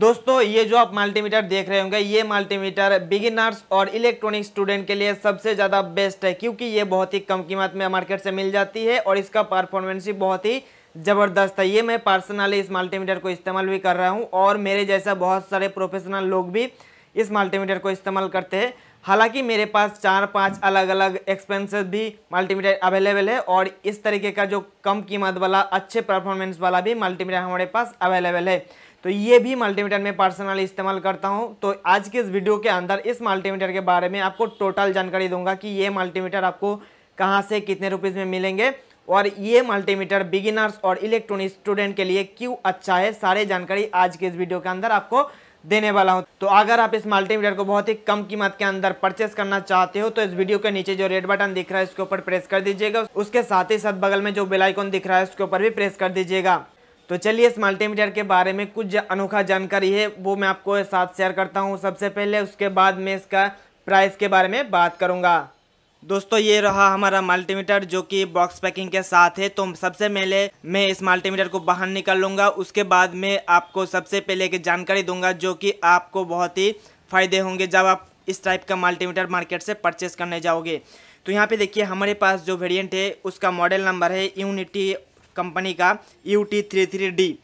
दोस्तों ये जो आप मल्टीमीटर देख रहे होंगे ये मल्टीमीटर बिगिनर्स और इलेक्ट्रॉनिक स्टूडेंट के लिए सबसे ज़्यादा बेस्ट है क्योंकि ये बहुत ही कम कीमत में मार्केट से मिल जाती है और इसका परफॉर्मेंस भी बहुत ही ज़बरदस्त है ये मैं पर्सनली इस मल्टीमीटर को इस्तेमाल भी कर रहा हूँ और मेरे जैसा बहुत सारे प्रोफेशनल लोग भी इस मल्टीमीटर को इस्तेमाल करते हैं हालांकि मेरे पास चार पांच अलग अलग एक्सपेंसेस भी मल्टीमीटर अवेलेबल है और इस तरीके का जो कम कीमत वाला अच्छे परफॉर्मेंस वाला भी मल्टीमीटर हमारे पास अवेलेबल है तो ये भी मल्टीमीटर में पर्सनली इस्तेमाल करता हूँ तो आज के इस वीडियो के अंदर इस मल्टीमीटर के बारे में आपको टोटल जानकारी दूंगा कि ये मल्टीमीटर आपको कहाँ से कितने रुपीज़ में मिलेंगे और ये मल्टीमीटर बिगिनर्स और इलेक्ट्रॉनिक स्टूडेंट के लिए क्यों अच्छा है सारे जानकारी आज के इस वीडियो के अंदर आपको देने वाला हूँ तो अगर आप इस मल्टीमीटर को बहुत ही कम कीमत के अंदर परचेस करना चाहते हो तो इस वीडियो के नीचे जो रेड बटन दिख रहा है उसके ऊपर प्रेस कर दीजिएगा उसके साथ ही साथ बगल में जो बेलाइकॉन दिख रहा है उसके ऊपर भी प्रेस कर दीजिएगा तो चलिए इस मल्टीमीटर के बारे में कुछ अनोखा जानकारी है वो मैं आपको साथ शेयर करता हूँ सबसे पहले उसके बाद मैं इसका प्राइस के बारे में बात करूँगा दोस्तों ये रहा हमारा मल्टीमीटर जो कि बॉक्स पैकिंग के साथ है तो सबसे पहले मैं इस मल्टीमीटर को बाहर निकाल लूँगा उसके बाद मैं आपको सबसे पहले की जानकारी दूंगा जो कि आपको बहुत ही फ़ायदे होंगे जब आप इस टाइप का मल्टीमीटर मार्केट से परचेस करने जाओगे तो यहाँ पे देखिए हमारे पास जो वेरिएंट है उसका मॉडल नंबर है यूनिटी कंपनी का U T three three D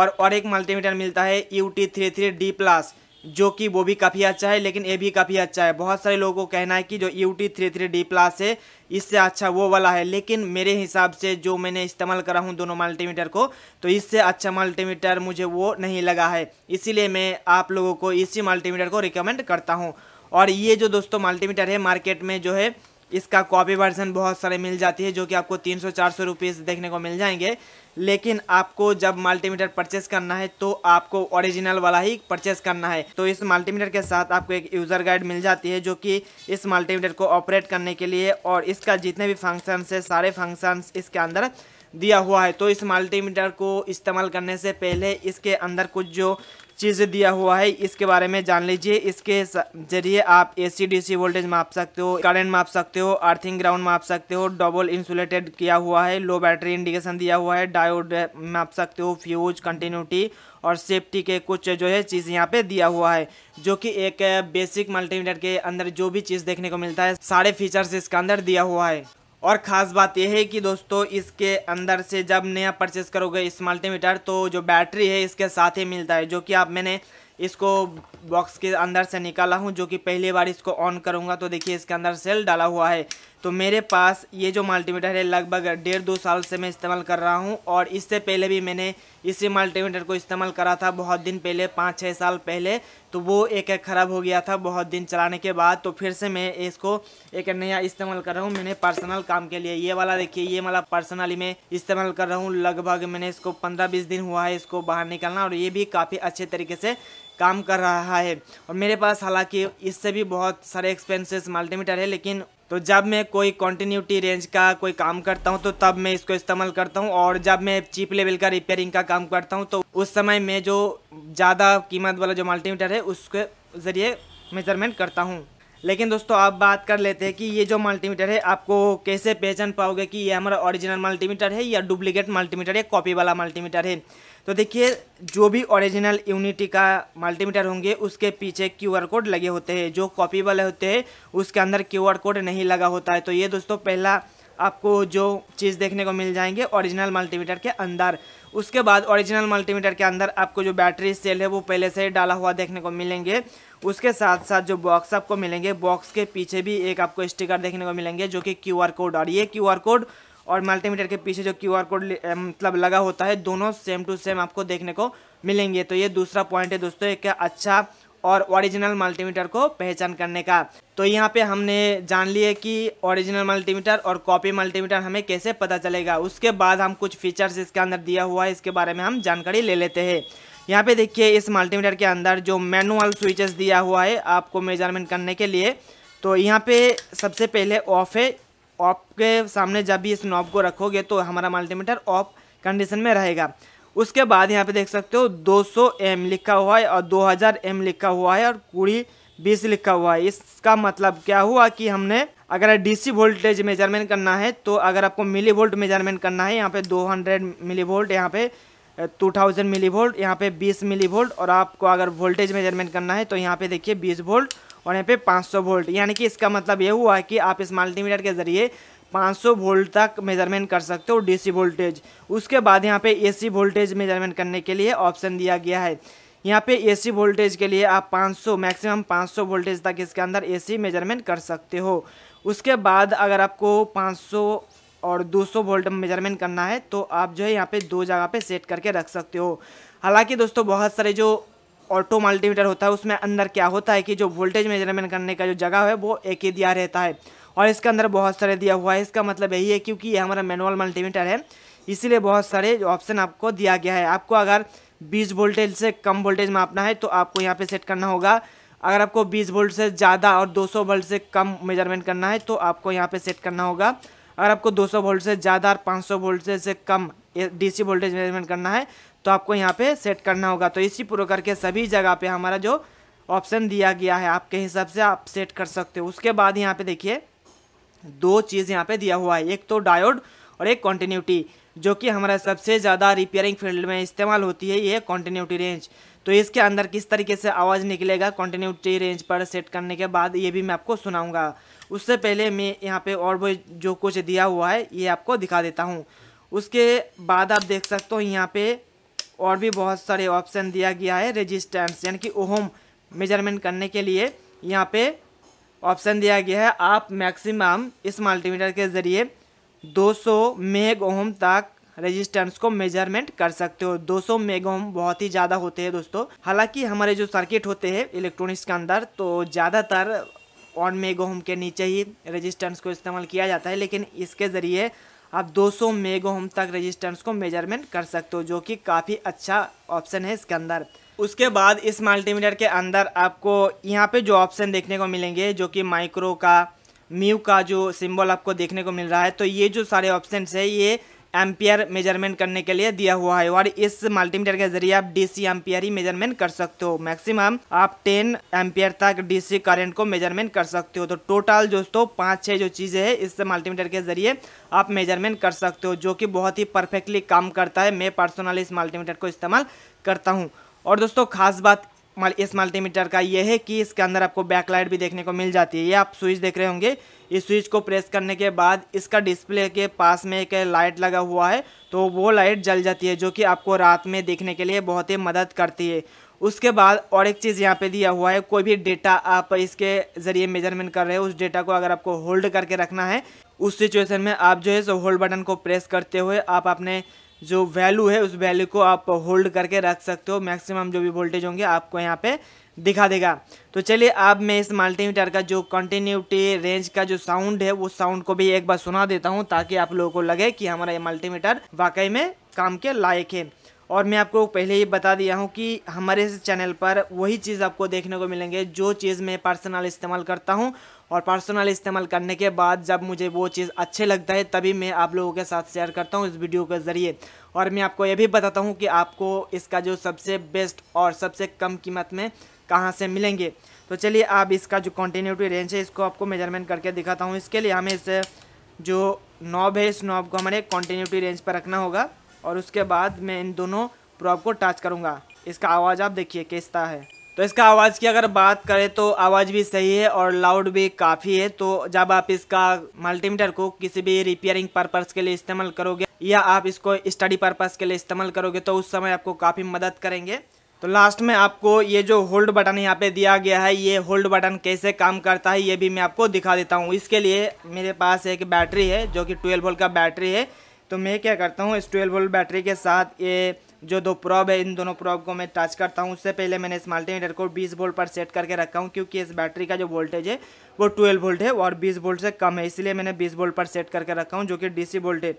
और और एक मल्टीमीटर मिलता है U T three three D plus जो कि वो भी काफ़ी अच्छा है लेकिन ये भी काफ़ी अच्छा है बहुत सारे लोगों को कहना है कि जो U T three three D plus है इससे अच्छा वो वाला है लेकिन मेरे हिसाब से जो मैंने इस्तेमाल करा हूँ दोनों मल्टीमीटर को तो इससे अच्छा मल्टीमीटर मुझे वो नहीं लगा है इसीलिए मैं आप लोगों को इसी मल्टीमीटर को रिकमेंड करता हूँ और ये जो दोस्तों मल्टीमीटर है मार्केट में जो है इसका कॉपी वर्जन बहुत सारे मिल जाती है जो कि आपको तीन सौ चार सौ रुपीज़ देखने को मिल जाएंगे लेकिन आपको जब मल्टीमीटर परचेस करना है तो आपको ओरिजिनल वाला ही परचेस करना है तो इस मल्टीमीटर के साथ आपको एक यूज़र गाइड मिल जाती है जो कि इस मल्टीमीटर को ऑपरेट करने के लिए और इसका जितने भी फंक्शंस है सारे फंक्शंस इसके अंदर दिया हुआ है तो इस मल्टीमीटर को इस्तेमाल करने से पहले इसके अंदर कुछ जो चीज़ दिया हुआ है इसके बारे में जान लीजिए इसके जरिए आप ए सी डी सी वोल्टेज माप सकते हो करंट माप सकते हो अर्थिंग ग्राउंड माप सकते हो डबल इंसुलेटेड किया हुआ है लो बैटरी इंडिकेशन दिया हुआ है डायोड माप सकते हो फ्यूज कंटिन्यूटी और सेफ्टी के कुछ जो है चीज़ यहाँ पे दिया हुआ है जो कि एक बेसिक मल्टीमीटर के अंदर जो भी चीज़ देखने को मिलता है सारे फीचर्स इसके अंदर दिया हुआ है और ख़ास बात यह है कि दोस्तों इसके अंदर से जब नया परचेस करोगे इस मल्टीमीटर तो जो बैटरी है इसके साथ ही मिलता है जो कि आप मैंने इसको बॉक्स के अंदर से निकाला हूँ जो कि पहली बार इसको ऑन करूँगा तो देखिए इसके अंदर सेल डाला हुआ है तो मेरे पास ये जो मल्टीमीटर है लगभग डेढ़ दो साल से मैं इस्तेमाल कर रहा हूँ और इससे पहले भी मैंने इसी मल्टीमीटर को इस्तेमाल करा था बहुत दिन पहले पाँच छः साल पहले तो वो एक एक ख़राब हो गया था बहुत दिन चलाने के बाद तो फिर से मैं इसको एक नया इस्तेमाल कर रहा हूँ मैंने पर्सनल काम के लिए ये वाला देखिए ये वाला पर्सनली मैं इस्तेमाल कर रहा हूँ लगभग मैंने इसको पंद्रह बीस दिन हुआ है इसको बाहर निकलना और ये भी काफ़ी अच्छे तरीके से काम कर रहा है और मेरे पास हालांकि इससे भी बहुत सारे एक्सपेंसेस मल्टीमीटर है लेकिन तो जब मैं कोई कॉन्टीन्यूटी रेंज का कोई काम करता हूँ तो तब मैं इसको इस्तेमाल करता हूँ और जब मैं चीप लेवल का रिपेयरिंग का काम करता हूँ तो उस समय मैं जो ज़्यादा कीमत वाला जो मल्टीमीटर है उसके ज़रिए मेजरमेंट करता हूँ लेकिन दोस्तों आप बात कर लेते हैं कि ये जो मल्टीमीटर है आपको कैसे पहचान पाओगे कि ये हमारा ओरिजिनल मल्टीमीटर है या डुप्लीकेट मल्टीमीटर या कॉपी वाला मल्टीमीटर है तो देखिए जो भी ओरिजिनल यूनिटी का मल्टीमीटर होंगे उसके पीछे क्यूआर कोड लगे होते हैं जो कॉपी वाले होते हैं उसके अंदर क्यूआर कोड नहीं लगा होता है तो ये दोस्तों पहला आपको जो चीज़ देखने को मिल जाएंगे ओरिजिनल मल्टीमीटर के अंदर उसके बाद ओरिजिनल मल्टीमीटर के अंदर आपको जो बैटरी सेल है वो पहले से ही डाला हुआ देखने को मिलेंगे उसके साथ साथ जो बॉक्स आपको मिलेंगे बॉक्स के पीछे भी एक आपको स्टिकर देखने को मिलेंगे जो कि क्यू कोड और ये क्यू कोड और मल्टीमीटर के पीछे जो क्यू कोड मतलब लगा होता है दोनों सेम टू सेम आपको देखने को मिलेंगे तो ये दूसरा पॉइंट है दोस्तों एक अच्छा और ओरिजिनल मल्टीमीटर को पहचान करने का तो यहाँ पे हमने जान लिए कि ओरिजिनल मल्टीमीटर और कॉपी मल्टीमीटर हमें कैसे पता चलेगा उसके बाद हम कुछ फीचर्स इसके अंदर दिया हुआ है इसके बारे में हम जानकारी ले लेते हैं यहाँ पे देखिए इस मल्टीमीटर के अंदर जो मैनुअल स्विचेस दिया हुआ है आपको मेजरमेंट करने के लिए तो यहाँ पर सबसे पहले ऑफ है ऑफ के सामने जब भी इस नॉब को रखोगे तो हमारा मल्टीमीटर ऑफ कंडीशन में रहेगा उसके बाद यहाँ पे देख सकते हो 200 एम लिखा हुआ है और 2000 एम लिखा हुआ है और कुड़ी बीस लिखा हुआ है इसका मतलब क्या हुआ कि हमने अगर डीसी वोल्टेज मेजरमेंट करना है तो अगर आपको मिली वोल्ट मेजरमेंट करना है यहाँ पे 200 मिली वोल्ट यहाँ पे 2000 मिली वोल्ट यहाँ पे 20 मिली वोल्ट और आपको अगर वोल्टेज मेजरमेंट करना है तो यहाँ पे देखिए 20 वोल्ट और यहाँ पे 500 वोल्ट यानी कि इसका मतलब ये हुआ कि आप इस मल्टीमीटर के ज़रिए 500 वोल्ट तक मेजरमेंट कर सकते हो डीसी वोल्टेज उसके बाद यहाँ पे एसी वोल्टेज मेजरमेंट करने के लिए ऑप्शन दिया गया है यहाँ पे एसी वोल्टेज के लिए आप 500 मैक्सिमम 500 वोल्टेज तक इसके अंदर एसी मेजरमेंट कर सकते हो उसके बाद अगर आपको 500 और 200 वोल्ट मेजरमेंट करना है तो आप जो है यहाँ पर दो जगह पर सेट करके रख सकते हो हालाँकि दोस्तों बहुत सारे जो ऑटो मल्टीमीटर होता है उसमें अंदर क्या होता है कि जो वोल्टेज मेजरमेंट करने का जो जगह है वो एक ही दिया रहता है और इसके अंदर बहुत सारे दिया हुआ है इसका मतलब यही है क्योंकि ये हमारा मैनुअल मल्टीमीटर है इसीलिए बहुत सारे ऑप्शन आपको दिया गया है आपको अगर बीस वोल्टेज से कम वोल्टेज मापना है तो आपको यहाँ पर सेट करना होगा अगर आपको 20 वोल्ट से ज़्यादा और 200 वोल्ट से कम मेजरमेंट करना है तो आपको यहाँ पे सेट करना होगा अगर आपको 200 वोल्ट से ज़्यादा और 500 वोल्ट से कम डीसी वोल्टेज मेजरमेंट करना है तो आपको यहाँ पे सेट करना होगा तो इसी पूरा के सभी जगह पे हमारा जो ऑप्शन दिया गया है आपके हिसाब से आप सेट कर सकते हो उसके बाद यहाँ पे देखिए दो चीज़ यहाँ पे दिया हुआ है एक तो डायोड और एक कॉन्टीन्यूटी जो कि हमारा सबसे ज़्यादा रिपेयरिंग फील्ड में इस्तेमाल होती है ये कॉन्टीन्यूटी रेंज तो इसके अंदर किस तरीके से आवाज़ निकलेगा कॉन्टीन्यूटी रेंज पर सेट करने के बाद ये भी मैं आपको सुनाऊँगा उससे पहले मैं यहाँ पे और भी जो कुछ दिया हुआ है ये आपको दिखा देता हूँ उसके बाद आप देख सकते हो यहाँ पर और भी बहुत सारे ऑप्शन दिया गया है रेजिस्टेंस यानी कि ओहम मेजरमेंट करने के लिए यहाँ पे ऑप्शन दिया गया है आप मैक्सिमम इस मल्टीमीटर के ज़रिए 200 सौ मेग ओम तक रेजिस्टेंस को मेजरमेंट कर सकते हो 200 सौ मेग ओम बहुत ही ज़्यादा होते हैं दोस्तों हालांकि हमारे जो सर्किट होते हैं इलेक्ट्रॉनिक्स के अंदर तो ज़्यादातर ऑन मेग ओम के नीचे ही रेजिस्टेंस को इस्तेमाल किया जाता है लेकिन इसके ज़रिए आप 200 सौ मेग ओम तक रजिस्टेंस को मेजरमेंट कर सकते हो जो कि काफ़ी अच्छा ऑप्शन है इसके अंदर उसके बाद इस मल्टीमीटर के अंदर आपको यहाँ पे जो ऑप्शन देखने को मिलेंगे जो कि माइक्रो का म्यू का जो सिंबल आपको देखने को मिल रहा है तो ये जो सारे ऑप्शन है ये एम्पियर मेजरमेंट करने के लिए दिया हुआ है और इस मल्टीमीटर के जरिए आप डीसी एम्पियर ही मेजरमेंट कर सकते हो मैक्सिमम आप 10 एम्पियर तक डीसी करंट को मेजरमेंट कर सकते हो तो टोटल दोस्तों पाँच छः जो चीज़ें हैं इस मल्टीमीटर के जरिए आप मेजरमेंट कर सकते हो जो कि बहुत ही परफेक्टली काम करता है मैं पर्सनली इस मल्टीमीटर को इस्तेमाल करता हूँ और दोस्तों खास बात माल इस मल्टीमीटर का ये है कि इसके अंदर आपको बैकलाइट भी देखने को मिल जाती है ये आप स्विच देख रहे होंगे इस स्विच को प्रेस करने के बाद इसका डिस्प्ले के पास में एक लाइट लगा हुआ है तो वो लाइट जल जाती है जो कि आपको रात में देखने के लिए बहुत ही मदद करती है उसके बाद और एक चीज़ यहाँ पे दिया हुआ है कोई भी डेटा आप इसके ज़रिए मेजरमेंट कर रहे हो उस डेटा को अगर आपको होल्ड करके रखना है उस सिचुएशन में आप जो है सो होल्ड बटन को प्रेस करते हुए आप अपने जो वैल्यू है उस वैल्यू को आप होल्ड करके रख सकते हो मैक्सिमम जो भी वोल्टेज होंगे आपको यहाँ पे दिखा देगा तो चलिए अब मैं इस मल्टीमीटर का जो कंटिन्यूटी रेंज का जो साउंड है वो साउंड को भी एक बार सुना देता हूँ ताकि आप लोगों को लगे कि हमारा ये मल्टीमीटर वाकई में काम के लायक है और मैं आपको पहले ही बता दिया हूँ कि हमारे इस चैनल पर वही चीज़ आपको देखने को मिलेंगे जो चीज़ मैं पर्सनल इस्तेमाल करता हूँ और पर्सनल इस्तेमाल करने के बाद जब मुझे वो चीज़ अच्छे लगता है तभी मैं आप लोगों के साथ शेयर करता हूँ इस वीडियो के ज़रिए और मैं आपको ये भी बताता हूँ कि आपको इसका जो सबसे बेस्ट और सबसे कम कीमत में कहाँ से मिलेंगे तो चलिए आप इसका जो कॉन्टीन्यूटी रेंज है इसको आपको मेजरमेंट करके दिखाता हूँ इसके लिए हमें इस जो नॉब है इस नॉब को हमारे कॉन्टीन्यूटी रेंज पर रखना होगा और उसके बाद मैं इन दोनों प्रॉप को टच करूँगा इसका आवाज़ आप देखिए कैसा है तो इसका आवाज़ की अगर बात करें तो आवाज़ भी सही है और लाउड भी काफ़ी है तो जब आप इसका मल्टीमीटर को किसी भी रिपेयरिंग पर्पज़ के लिए इस्तेमाल करोगे या आप इसको स्टडी पर्पज़ के लिए इस्तेमाल करोगे तो उस समय आपको काफ़ी मदद करेंगे तो लास्ट में आपको ये जो होल्ड बटन यहाँ पे दिया गया है ये होल्ड बटन कैसे काम करता है ये भी मैं आपको दिखा देता हूँ इसके लिए मेरे पास एक बैटरी है जो कि ट्वेल्व वोल्ट का बैटरी है तो मैं क्या करता हूँ इस ट्वेल्व वोल्ट बैटरी के साथ ये जो दो प्रॉब है इन दोनों प्रॉब को मैं टच करता हूँ उससे पहले मैंने इस मल्टीमीटर को 20 वोल्ट पर सेट करके रखा हूँ क्योंकि इस बैटरी का जो वोल्टेज है वो 12 वोल्ट है और 20 वोल्ट से कम है इसलिए मैंने 20 वोल्ट पर सेट करके रखा हूँ जो कि डीसी वोल्ट है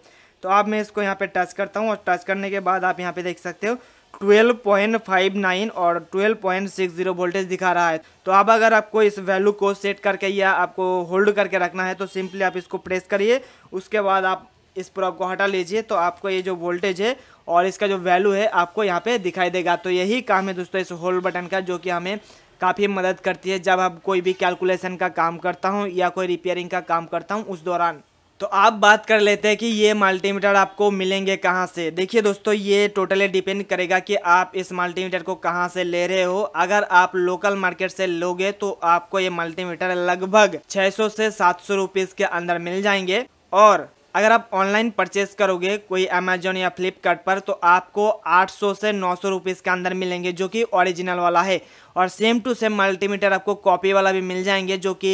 तो अब मैं इसको यहाँ पे टच करता हूँ और टच करने के बाद आप यहाँ पर देख सकते हो 12.59 और 12.60 वोल्टेज दिखा रहा है तो अब अगर आपको इस वैल्यू को सेट करके या आपको होल्ड करके रखना है तो सिंपली आप इसको प्रेस करिए उसके बाद आप इस प्रोब को हटा लीजिए तो आपको ये जो वोल्टेज है और इसका जो वैल्यू है आपको यहाँ पे दिखाई देगा तो यही काम है दोस्तों इस होल बटन का जो कि हमें काफ़ी मदद करती है जब आप कोई भी कैलकुलेशन का काम करता हूँ या कोई रिपेयरिंग का काम करता हूँ उस दौरान तो आप बात कर लेते हैं कि ये मल्टीमीटर आपको मिलेंगे कहाँ से देखिए दोस्तों ये टोटली डिपेंड करेगा कि आप इस मल्टीमीटर को कहाँ से ले रहे हो अगर आप लोकल मार्केट से लोगे तो आपको ये मल्टीमीटर लगभग 600 से 700 सौ के अंदर मिल जाएंगे और अगर आप ऑनलाइन परचेस करोगे कोई अमेजोन या फ्लिपकार्ट पर तो आपको 800 से 900 रुपीस के अंदर मिलेंगे जो कि ओरिजिनल वाला है और सेम टू सेम मल्टीमीटर आपको कॉपी वाला भी मिल जाएंगे जो कि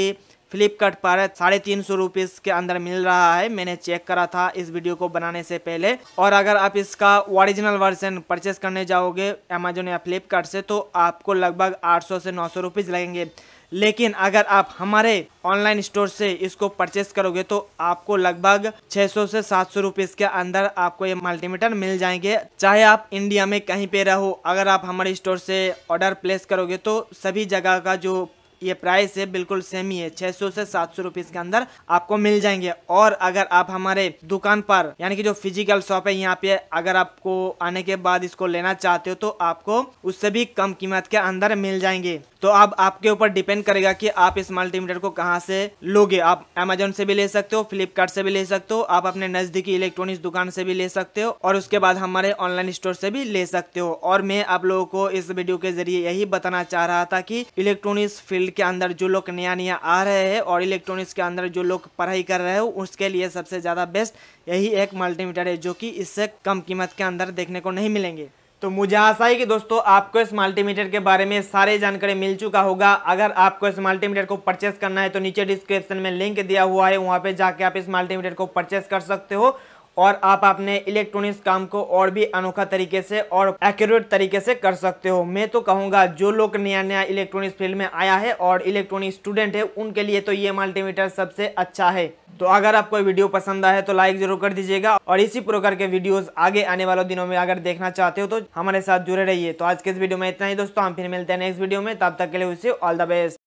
फ्लिपकार्ट पर साढ़े तीन सौ रुपीस के अंदर मिल रहा है मैंने चेक करा था इस वीडियो को बनाने से पहले और अगर आप इसका ओरिजिनल वर्जन परचेस करने जाओगे अमेजोन या फ्लिपकार्ट से तो आपको लगभग आठ से नौ रुपीज़ लगेंगे लेकिन अगर आप हमारे ऑनलाइन स्टोर से इसको परचेस करोगे तो आपको लगभग 600 से 700 सौ के अंदर आपको ये मल्टीमीटर मिल जाएंगे चाहे आप इंडिया में कहीं पे रहो अगर आप हमारे स्टोर से ऑर्डर प्लेस करोगे तो सभी जगह का जो ये प्राइस है बिल्कुल सेम ही है 600 से 700 सौ के अंदर आपको मिल जाएंगे और अगर आप हमारे दुकान पर यानी कि जो फिजिकल शॉप है यहाँ पे अगर आपको आने के बाद इसको लेना चाहते हो तो आपको उससे भी कम कीमत के अंदर मिल जाएंगे तो अब आपके ऊपर डिपेंड करेगा कि आप इस मल्टीमीटर को कहाँ से लोगे आप अमेजोन से भी ले सकते हो फ्लिपकार्ट से भी ले सकते हो आप अपने नजदीकी इलेक्ट्रॉनिक्स दुकान से भी ले सकते हो और उसके बाद हमारे ऑनलाइन स्टोर से भी ले सकते हो और मैं आप लोगों को इस वीडियो के जरिए यही बताना चाह रहा था कि इलेक्ट्रॉनिक्स फील्ड के अंदर जो लोग नया नया आ रहे हैं और इलेक्ट्रॉनिक्स के अंदर जो लोग पढ़ाई कर रहे हो उसके लिए सबसे ज़्यादा बेस्ट यही एक मल्टीमीटर है जो कि इससे कम कीमत के अंदर देखने को नहीं मिलेंगे तो मुझे आशा है कि दोस्तों आपको इस मल्टीमीटर के बारे में सारे जानकारी मिल चुका होगा अगर आपको इस मल्टीमीटर को परचेस करना है तो नीचे डिस्क्रिप्शन में लिंक दिया हुआ है वहाँ पे जाके आप इस मल्टीमीटर को परचेस कर सकते हो और आप अपने इलेक्ट्रॉनिक्स काम को और भी अनोखा तरीके से और एक्यूरेट तरीके से कर सकते हो मैं तो कहूँगा जो लोग नया नया इलेक्ट्रॉनिक्स फील्ड में आया है और इलेक्ट्रॉनिक स्टूडेंट है उनके लिए तो ये मल्टीमीटर सबसे अच्छा है तो अगर आपको वीडियो पसंद आए तो लाइक जरूर कर दीजिएगा और इसी प्रकार के वीडियोस आगे आने वाले दिनों में अगर देखना चाहते हो तो हमारे साथ जुड़े रहिए तो आज के इस वीडियो में इतना ही दोस्तों हम फिर मिलते हैं नेक्स्ट वीडियो में तब तक के लिए उसे ऑल द बेस्ट